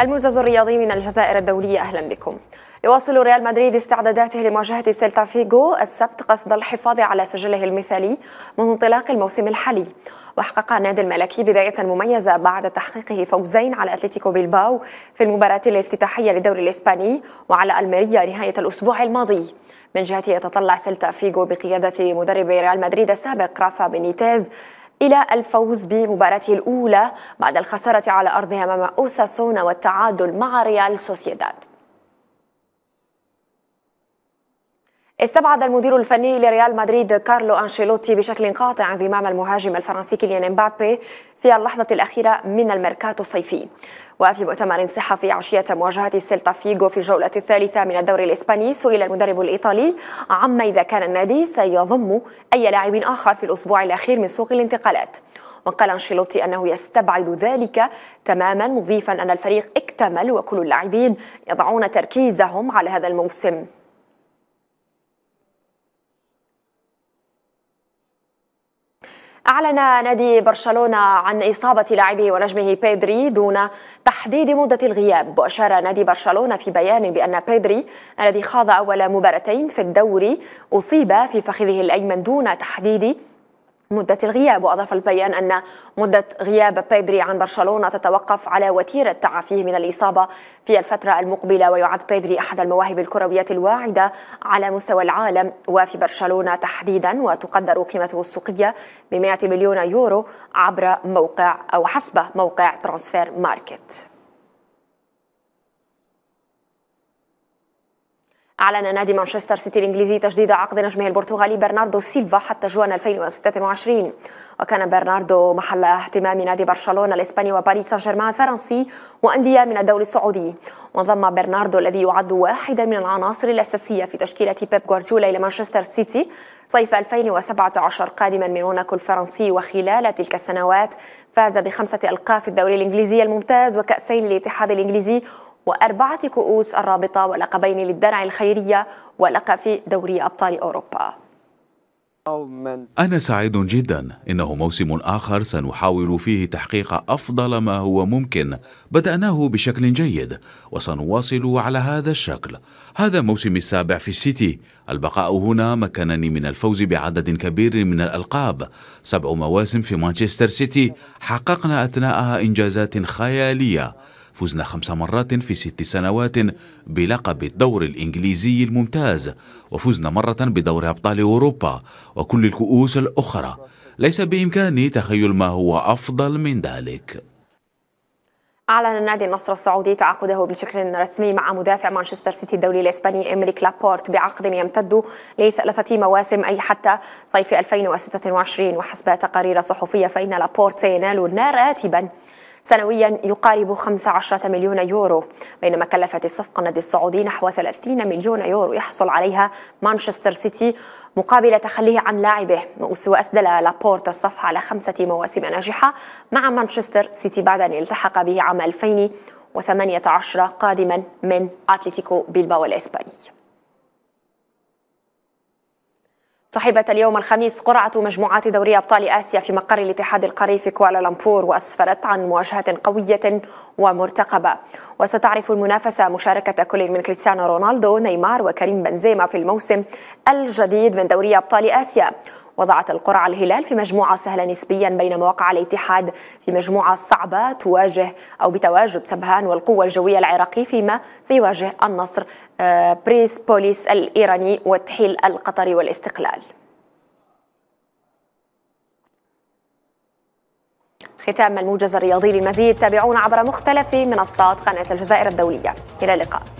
الموجز الرياضي من الجزائر الدولية أهلا بكم يواصل ريال مدريد استعداداته لمواجهة سيلتا فيغو السبت قصد الحفاظ على سجله المثالي منذ انطلاق الموسم الحالي وحقق نادي الملكي بداية مميزة بعد تحقيقه فوزين على أتلتيكو بيلباو في المباراة الافتتاحية للدوري الإسباني وعلى ألميريا نهاية الأسبوع الماضي من جهته يتطلع سيلتا فيغو بقيادة مدرب ريال مدريد السابق رافا بينيتيز إلى الفوز بمباراته الأولى بعد الخسارة على أرضها أمام أوساسونا والتعادل مع ريال سوسيداد استبعد المدير الفني لريال مدريد كارلو أنشيلوتي بشكل قاطع انضمام المهاجم الفرنسي كيليان مبابي في اللحظة الأخيرة من الميركاتو الصيفي وفي مؤتمر صحفي عشية مواجهة سيلتا فيغو في الجولة الثالثة من الدوري الإسباني سئل المدرب الإيطالي عما إذا كان النادي سيضم أي لاعب آخر في الأسبوع الأخير من سوق الانتقالات وقال أنشيلوتي أنه يستبعد ذلك تماما مضيفا أن الفريق اكتمل وكل اللاعبين يضعون تركيزهم على هذا الموسم أعلن نادي برشلونة عن إصابة لاعبه ونجمه بيدري دون تحديد مدة الغياب وأشار نادي برشلونة في بيان بأن بيدري الذي خاض أول مباراتين في الدوري أصيب في فخذه الأيمن دون تحديد مدة الغياب وأضاف البيان أن مدة غياب بيدري عن برشلونة تتوقف على وتيرة تعافيه من الإصابة في الفترة المقبلة ويعد بيدري أحد المواهب الكروية الواعدة على مستوى العالم وفي برشلونة تحديدا وتقدر قيمته السوقية ب 100 مليون يورو عبر موقع أو حسب موقع ترانسفير ماركت أعلن نادي مانشستر سيتي الإنجليزي تجديد عقد نجمه البرتغالي برناردو سيلفا حتى جوان 2026 وكان برناردو محل اهتمام نادي برشلونة الإسباني وباريس سان جيرمان الفرنسي وأندية من الدوري السعودي وانضم برناردو الذي يعد واحدا من العناصر الأساسية في تشكيلة بيب غوارديولا إلى مانشستر سيتي صيف 2017 قادما من موناكو الفرنسي وخلال تلك السنوات فاز بخمسة ألقاب في الدوري الإنجليزي الممتاز وكأسين الاتحاد الإنجليزي وأربعة كؤوس الرابطة ولقبين للدرع الخيرية ولقب في دوري أبطال أوروبا أنا سعيد جدا إنه موسم آخر سنحاول فيه تحقيق أفضل ما هو ممكن بدأناه بشكل جيد وسنواصل على هذا الشكل هذا موسم السابع في السيتي البقاء هنا مكنني من الفوز بعدد كبير من الألقاب سبع مواسم في مانشستر سيتي حققنا أثناءها إنجازات خيالية فزنا خمس مرات في ست سنوات بلقب الدور الإنجليزي الممتاز وفزنا مرة بدور أبطال أوروبا وكل الكؤوس الأخرى ليس بإمكاني تخيل ما هو أفضل من ذلك أعلن نادي النصر السعودي تعاقده بشكل رسمي مع مدافع مانشستر سيتي الدولي الإسباني إمريك لابورت بعقد يمتد لثلاثة مواسم أي حتى صيف 2026 وحسب تقارير صحفية فإن لابورت سينال راتبا سنويا يقارب 15 مليون يورو بينما كلفت الصفقة النادي السعودي نحو 30 مليون يورو يحصل عليها مانشستر سيتي مقابل تخليه عن لاعبه وأسدل لابورت الصفحة على خمسة مواسم ناجحة مع مانشستر سيتي بعد أن التحق به عام 2018 قادما من أتلتيكو بيلباو الإسباني صحبت اليوم الخميس قرعة مجموعات دوري أبطال آسيا في مقر الاتحاد القاري في كوالالمبور وأسفرت عن مواجهة قوية ومرتقبة وستعرف المنافسة مشاركة كل من كريستيانو رونالدو نيمار وكريم بنزيما في الموسم الجديد من دوري أبطال آسيا وضعت القرعة الهلال في مجموعة سهلة نسبيا بين مواقع الاتحاد في مجموعة صعبة تواجه أو بتواجد سبهان والقوة الجوية العراقي فيما سيواجه النصر آه، بريس بوليس الإيراني والتحيل القطري والاستقلال ختام الموجز الرياضي لمزيد تابعونا عبر مختلف منصات قناة الجزائر الدولية إلى اللقاء